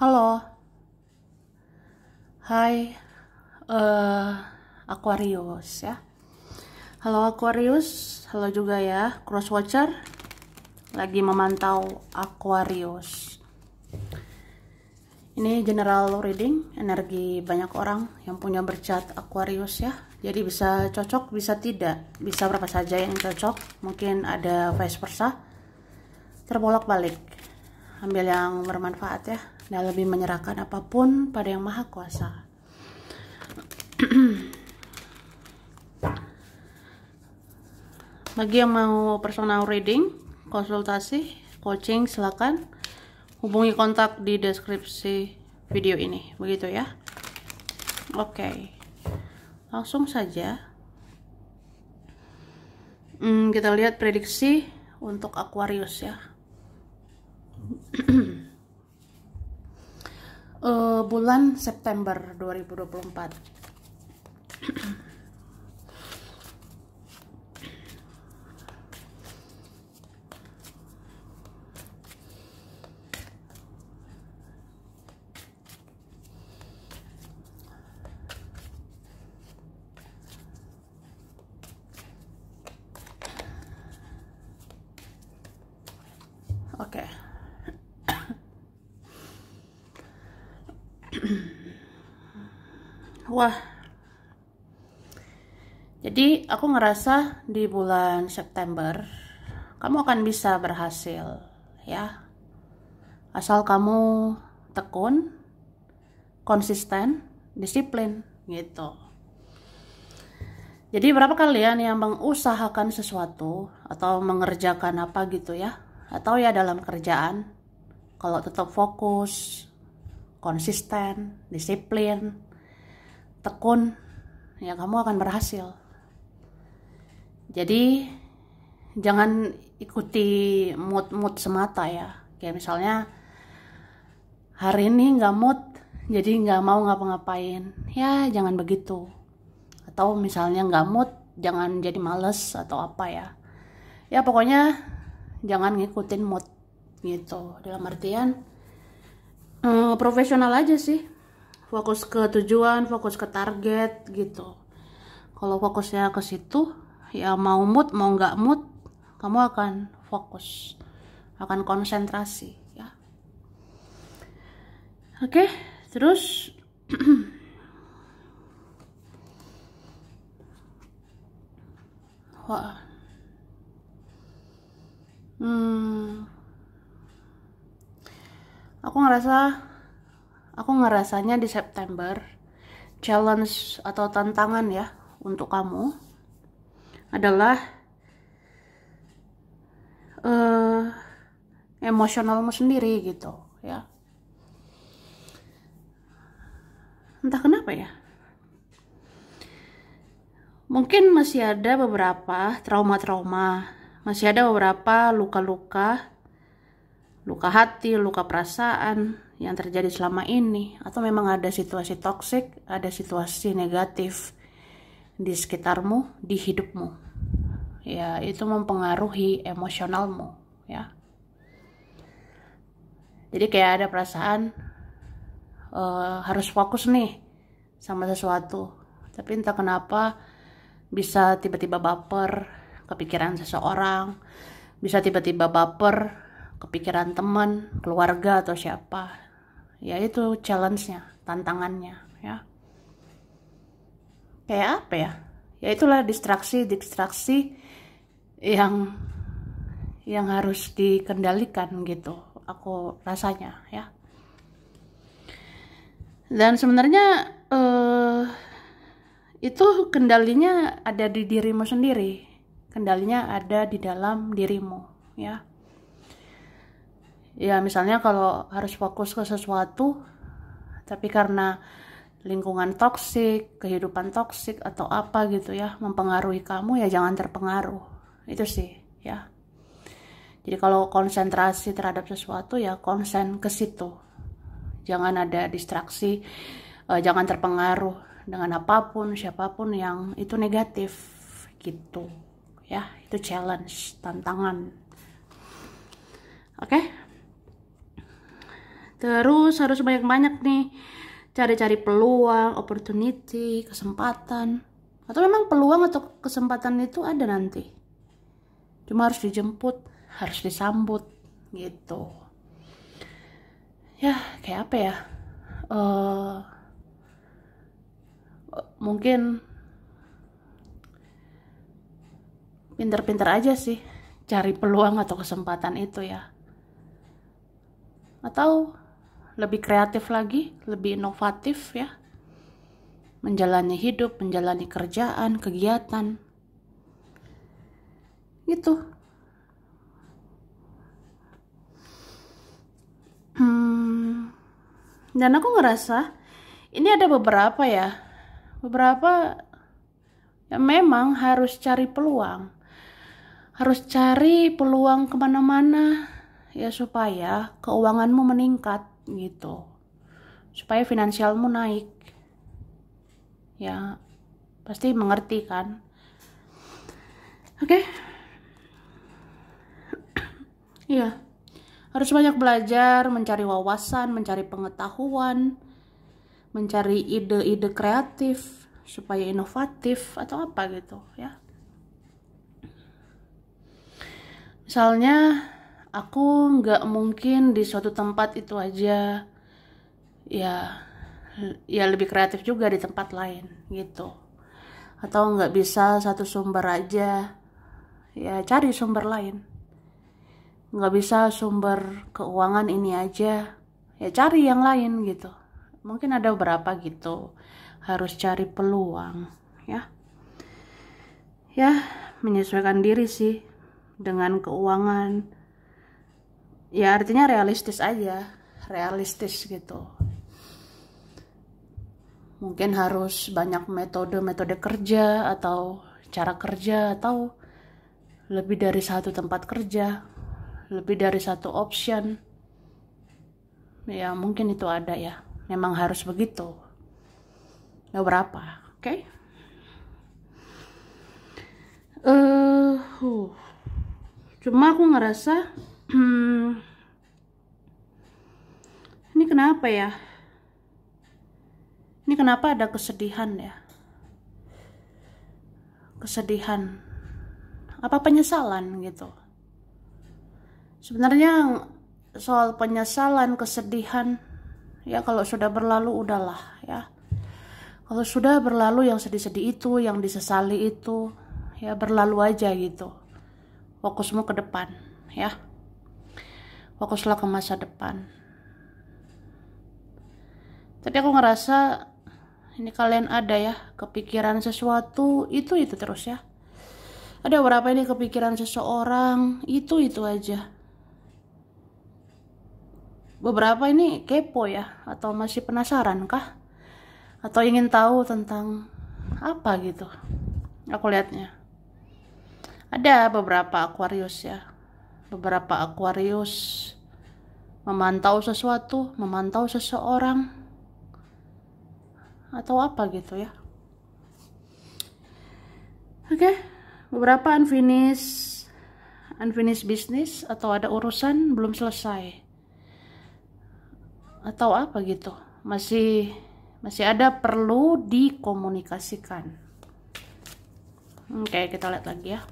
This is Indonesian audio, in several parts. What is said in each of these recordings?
Halo. Hai. Uh, Aquarius ya. Halo Aquarius, halo juga ya Cross Watcher. Lagi memantau Aquarius. Ini general reading, energi banyak orang yang punya bercat Aquarius ya. Jadi bisa cocok, bisa tidak. Bisa berapa saja yang cocok, mungkin ada vice versa. Terbolak-balik. Ambil yang bermanfaat ya dan lebih menyerahkan apapun pada yang maha kuasa bagi yang mau personal reading konsultasi coaching silahkan hubungi kontak di deskripsi video ini begitu ya oke okay. langsung saja hmm, kita lihat prediksi untuk Aquarius ya uh, bulan September 2024 wah jadi aku ngerasa di bulan September kamu akan bisa berhasil ya asal kamu tekun konsisten disiplin gitu jadi berapa kalian yang mengusahakan sesuatu atau mengerjakan apa gitu ya atau ya dalam kerjaan kalau tetap fokus konsisten disiplin tekun, ya kamu akan berhasil. Jadi jangan ikuti mood-mood semata ya. Kayak misalnya hari ini nggak mood, jadi nggak mau ngapa-ngapain. Ya jangan begitu. Atau misalnya nggak mood, jangan jadi males atau apa ya. Ya pokoknya jangan ngikutin mood gitu. Dalam artian hmm, profesional aja sih fokus ke tujuan fokus ke target gitu kalau fokusnya ke situ ya mau mood mau nggak mood kamu akan fokus akan konsentrasi ya oke okay, terus wah hmm aku ngerasa aku ngerasanya di September challenge atau tantangan ya untuk kamu adalah uh, emosionalmu sendiri gitu ya entah kenapa ya mungkin masih ada beberapa trauma-trauma masih ada beberapa luka-luka luka hati, luka perasaan yang terjadi selama ini atau memang ada situasi toksik, ada situasi negatif di sekitarmu, di hidupmu. Ya, itu mempengaruhi emosionalmu, ya. Jadi kayak ada perasaan uh, harus fokus nih sama sesuatu. Tapi entah kenapa bisa tiba-tiba baper kepikiran seseorang, bisa tiba-tiba baper kepikiran teman, keluarga atau siapa ya itu challenge-nya tantangannya ya kayak apa ya ya itulah distraksi distraksi yang yang harus dikendalikan gitu aku rasanya ya dan sebenarnya eh, itu kendalinya ada di dirimu sendiri kendalinya ada di dalam dirimu ya ya misalnya kalau harus fokus ke sesuatu tapi karena lingkungan toksik, kehidupan toksik atau apa gitu ya mempengaruhi kamu ya jangan terpengaruh. Itu sih ya. Jadi kalau konsentrasi terhadap sesuatu ya konsen ke situ. Jangan ada distraksi, eh, jangan terpengaruh dengan apapun, siapapun yang itu negatif gitu. Ya, itu challenge, tantangan. Oke? Okay? Terus harus banyak-banyak nih cari-cari peluang, opportunity, kesempatan. Atau memang peluang atau kesempatan itu ada nanti. Cuma harus dijemput, harus disambut gitu. Ya, kayak apa ya? Uh, mungkin pinter-pinter aja sih cari peluang atau kesempatan itu ya. Atau lebih kreatif lagi, lebih inovatif ya. Menjalani hidup, menjalani kerjaan, kegiatan. Gitu. Hmm. Dan aku ngerasa ini ada beberapa ya. Beberapa yang memang harus cari peluang. Harus cari peluang kemana-mana ya supaya keuanganmu meningkat gitu supaya finansialmu naik ya pasti mengerti kan oke okay? iya harus banyak belajar mencari wawasan mencari pengetahuan mencari ide-ide kreatif supaya inovatif atau apa gitu ya misalnya aku nggak mungkin di suatu tempat itu aja ya ya lebih kreatif juga di tempat lain gitu atau nggak bisa satu sumber aja ya cari sumber lain nggak bisa sumber keuangan ini aja ya cari yang lain gitu mungkin ada berapa gitu harus cari peluang ya ya menyesuaikan diri sih dengan keuangan ya artinya realistis aja realistis gitu mungkin harus banyak metode-metode kerja atau cara kerja atau lebih dari satu tempat kerja lebih dari satu option ya mungkin itu ada ya memang harus begitu ya berapa oke okay? eh uh, huh. cuma aku ngerasa hmm, ini kenapa ya ini kenapa ada kesedihan ya kesedihan apa penyesalan gitu sebenarnya soal penyesalan kesedihan ya kalau sudah berlalu udahlah ya kalau sudah berlalu yang sedih-sedih itu yang disesali itu ya berlalu aja gitu fokusmu ke depan ya fokuslah ke masa depan tapi aku ngerasa ini kalian ada ya kepikiran sesuatu itu itu terus ya ada berapa ini kepikiran seseorang itu itu aja beberapa ini kepo ya atau masih penasaran kah atau ingin tahu tentang apa gitu aku lihatnya ada beberapa Aquarius ya beberapa Aquarius memantau sesuatu, memantau seseorang atau apa gitu ya. Oke, okay. beberapa unfinished unfinished business atau ada urusan belum selesai. Atau apa gitu. Masih masih ada perlu dikomunikasikan. Oke, okay, kita lihat lagi ya.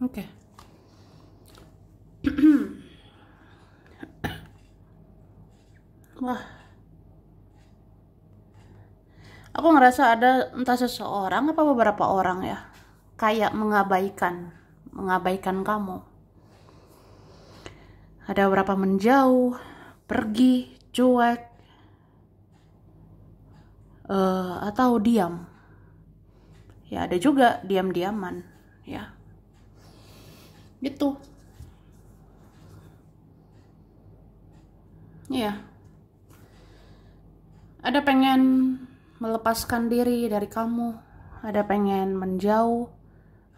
Oke. Okay. Wah. Aku ngerasa ada entah seseorang apa beberapa orang ya kayak mengabaikan, mengabaikan kamu. Ada beberapa menjauh, pergi, cuek, uh, atau diam. Ya ada juga diam-diaman, ya gitu iya ada pengen melepaskan diri dari kamu ada pengen menjauh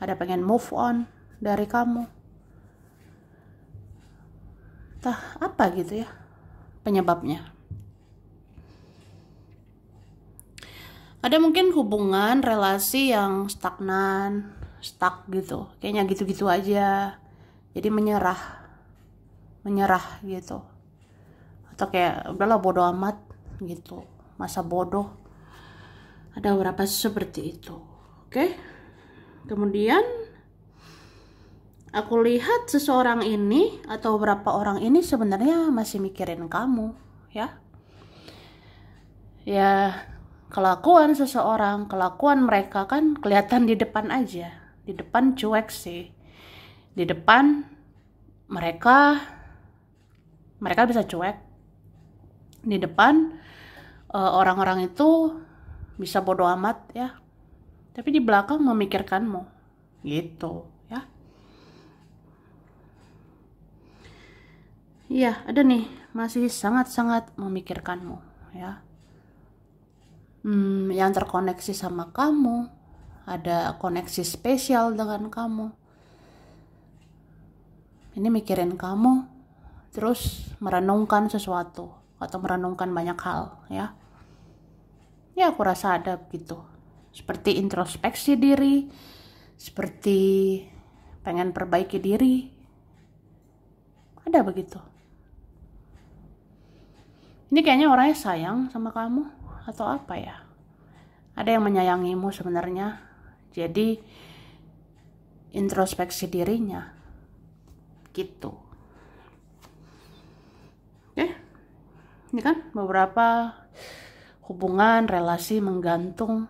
ada pengen move on dari kamu entah apa gitu ya penyebabnya ada mungkin hubungan relasi yang stagnan stuck gitu kayaknya gitu-gitu aja jadi menyerah menyerah gitu atau kayak udahlah bodoh amat gitu masa bodoh ada beberapa seperti itu oke kemudian aku lihat seseorang ini atau berapa orang ini sebenarnya masih mikirin kamu ya ya kelakuan seseorang kelakuan mereka kan kelihatan di depan aja di depan cuek sih di depan mereka mereka bisa cuek di depan eh, orang-orang itu bisa bodoh amat ya tapi di belakang memikirkanmu gitu ya iya ada nih masih sangat-sangat memikirkanmu ya hmm, yang terkoneksi sama kamu ada koneksi spesial dengan kamu ini mikirin kamu terus merenungkan sesuatu atau merenungkan banyak hal ya ya aku rasa ada begitu seperti introspeksi diri seperti pengen perbaiki diri ada begitu ini kayaknya orangnya sayang sama kamu atau apa ya ada yang menyayangimu sebenarnya jadi introspeksi dirinya gitu oke ya. ini kan beberapa hubungan relasi menggantung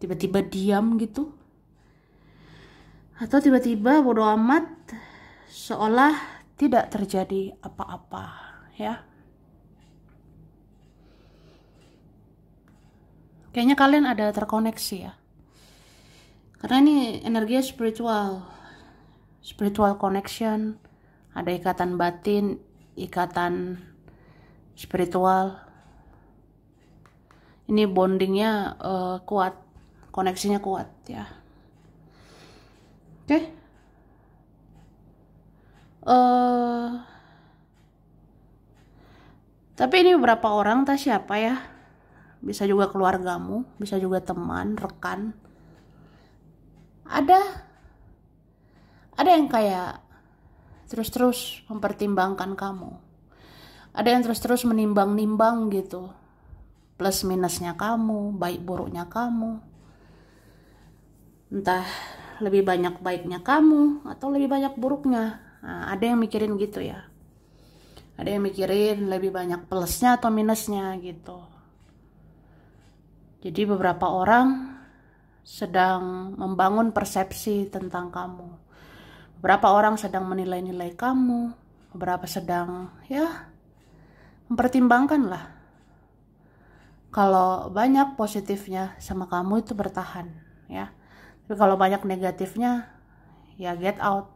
tiba-tiba diam gitu atau tiba-tiba bodoh amat seolah tidak terjadi apa-apa ya kayaknya kalian ada terkoneksi ya karena ini energi spiritual spiritual connection ada ikatan batin ikatan spiritual ini bondingnya uh, kuat koneksinya kuat ya oke okay. uh, eh, tapi ini beberapa orang tak siapa ya bisa juga keluargamu bisa juga teman rekan ada ada yang kayak terus-terus mempertimbangkan kamu ada yang terus-terus menimbang-nimbang gitu plus minusnya kamu baik buruknya kamu entah lebih banyak baiknya kamu atau lebih banyak buruknya nah, ada yang mikirin gitu ya ada yang mikirin lebih banyak plusnya atau minusnya gitu jadi beberapa orang sedang membangun persepsi tentang kamu. Beberapa orang sedang menilai-nilai kamu, beberapa sedang ya mempertimbangkanlah Kalau banyak positifnya sama kamu itu bertahan ya. Tapi kalau banyak negatifnya ya get out,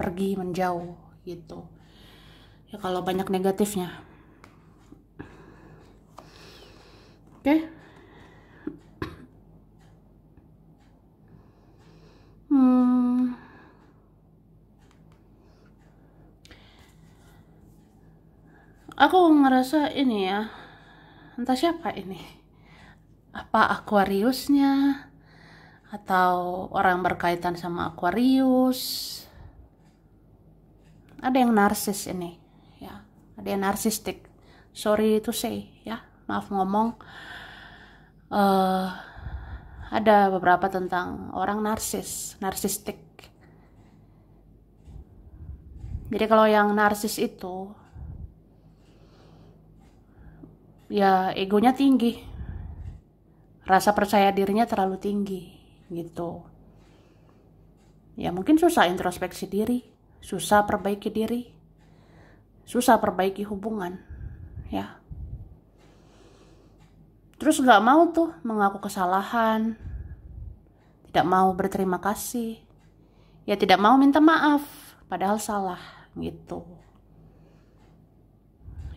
pergi menjauh gitu. Ya kalau banyak negatifnya. Oke. Okay? Hmm. Aku ngerasa ini ya, entah siapa ini. Apa Aquariusnya? Atau orang berkaitan sama Aquarius? Ada yang narsis ini, ya. Ada yang narsistik. Sorry to say, ya. Maaf ngomong. Uh, ada beberapa tentang orang narsis, narsistik. Jadi kalau yang narsis itu ya egonya tinggi. Rasa percaya dirinya terlalu tinggi gitu. Ya mungkin susah introspeksi diri, susah perbaiki diri, susah perbaiki hubungan, ya. Terus gak mau tuh mengaku kesalahan, tidak mau berterima kasih, ya tidak mau minta maaf, padahal salah gitu.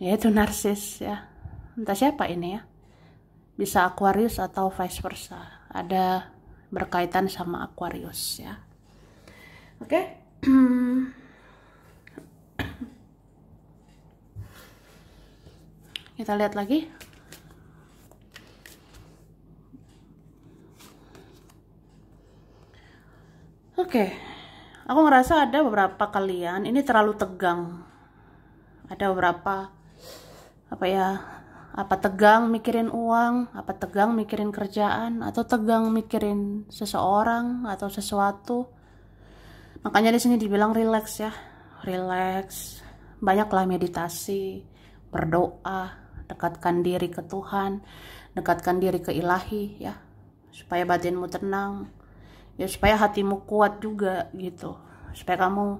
Ya itu narsis ya, entah siapa ini ya. Bisa Aquarius atau vice versa, ada berkaitan sama Aquarius ya. Oke. Okay? Kita lihat lagi. Oke, okay. aku ngerasa ada beberapa kalian ini terlalu tegang. Ada beberapa apa ya? Apa tegang mikirin uang, apa tegang mikirin kerjaan, atau tegang mikirin seseorang atau sesuatu. Makanya di sini dibilang relax ya, relax. Banyaklah meditasi, berdoa, dekatkan diri ke Tuhan, dekatkan diri ke Ilahi ya, supaya batinmu tenang ya supaya hatimu kuat juga gitu supaya kamu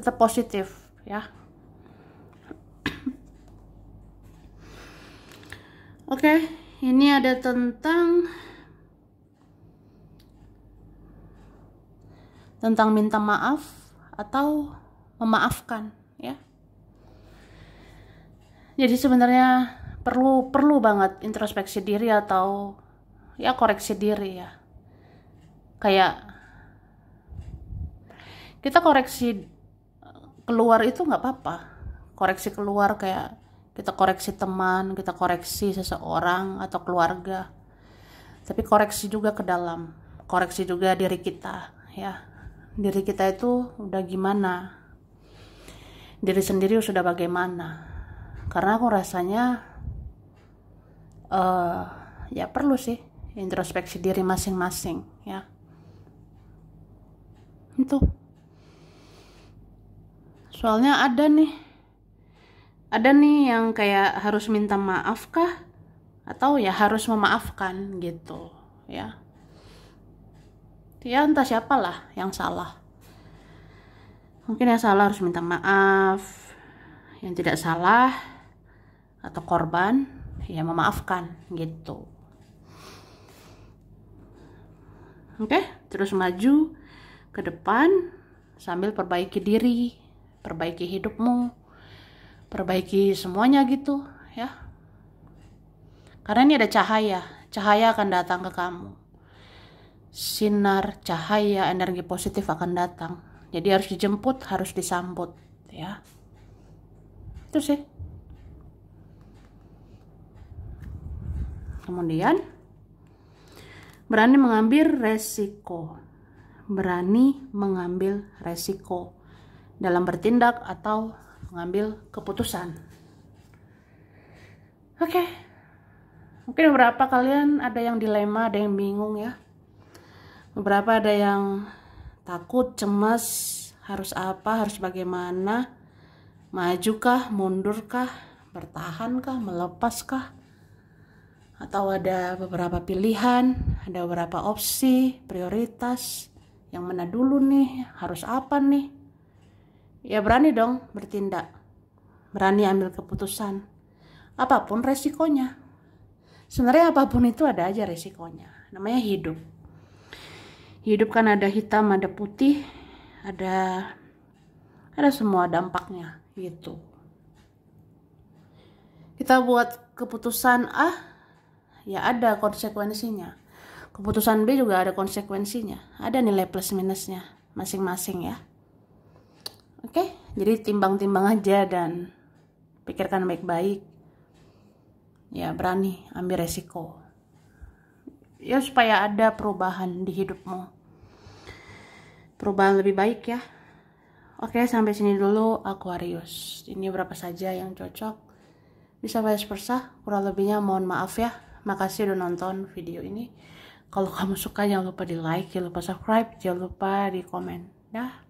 tetap positif ya oke okay, ini ada tentang tentang minta maaf atau memaafkan ya jadi sebenarnya perlu perlu banget introspeksi diri atau ya koreksi diri ya kayak kita koreksi keluar itu nggak apa-apa koreksi keluar kayak kita koreksi teman kita koreksi seseorang atau keluarga tapi koreksi juga ke dalam koreksi juga diri kita ya diri kita itu udah gimana diri sendiri sudah bagaimana karena aku rasanya uh, ya perlu sih introspeksi diri masing-masing ya itu soalnya ada nih ada nih yang kayak harus minta maaf kah atau ya harus memaafkan gitu ya ya entah siapalah yang salah mungkin yang salah harus minta maaf yang tidak salah atau korban ya memaafkan gitu oke terus maju ke depan sambil perbaiki diri, perbaiki hidupmu, perbaiki semuanya gitu ya. Karena ini ada cahaya, cahaya akan datang ke kamu. Sinar, cahaya, energi positif akan datang. Jadi harus dijemput, harus disambut ya. Itu sih. Kemudian berani mengambil resiko berani mengambil resiko dalam bertindak atau mengambil keputusan. Oke, okay. mungkin beberapa kalian ada yang dilema, ada yang bingung ya. Beberapa ada yang takut, cemas, harus apa, harus bagaimana, majukah, mundurkah, bertahankah, melepaskah, atau ada beberapa pilihan, ada beberapa opsi, prioritas, yang mana dulu nih harus apa nih ya berani dong bertindak berani ambil keputusan apapun resikonya sebenarnya apapun itu ada aja resikonya namanya hidup hidup kan ada hitam ada putih ada ada semua dampaknya gitu kita buat keputusan ah ya ada konsekuensinya keputusan B juga ada konsekuensinya ada nilai plus minusnya masing-masing ya oke jadi timbang-timbang aja dan pikirkan baik-baik ya berani ambil resiko ya supaya ada perubahan di hidupmu perubahan lebih baik ya oke sampai sini dulu Aquarius ini berapa saja yang cocok bisa bahas persah kurang lebihnya mohon maaf ya makasih udah nonton video ini kalau kamu suka jangan lupa di like, jangan lupa subscribe, jangan lupa di komen. Dah.